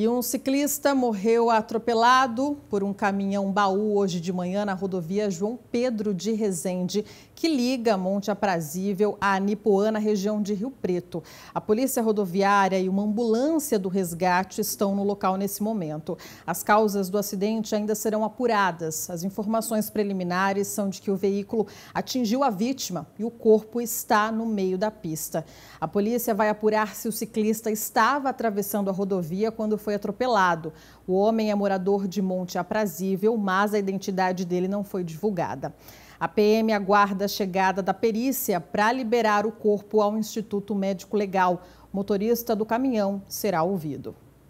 E um ciclista morreu atropelado por um caminhão baú hoje de manhã na rodovia João Pedro de Rezende, que liga Monte Aprazível a Nipuã, na região de Rio Preto. A polícia rodoviária e uma ambulância do resgate estão no local nesse momento. As causas do acidente ainda serão apuradas. As informações preliminares são de que o veículo atingiu a vítima e o corpo está no meio da pista. A polícia vai apurar se o ciclista estava atravessando a rodovia quando foi foi atropelado. O homem é morador de Monte Aprazível, mas a identidade dele não foi divulgada. A PM aguarda a chegada da perícia para liberar o corpo ao Instituto Médico Legal. O motorista do caminhão será ouvido.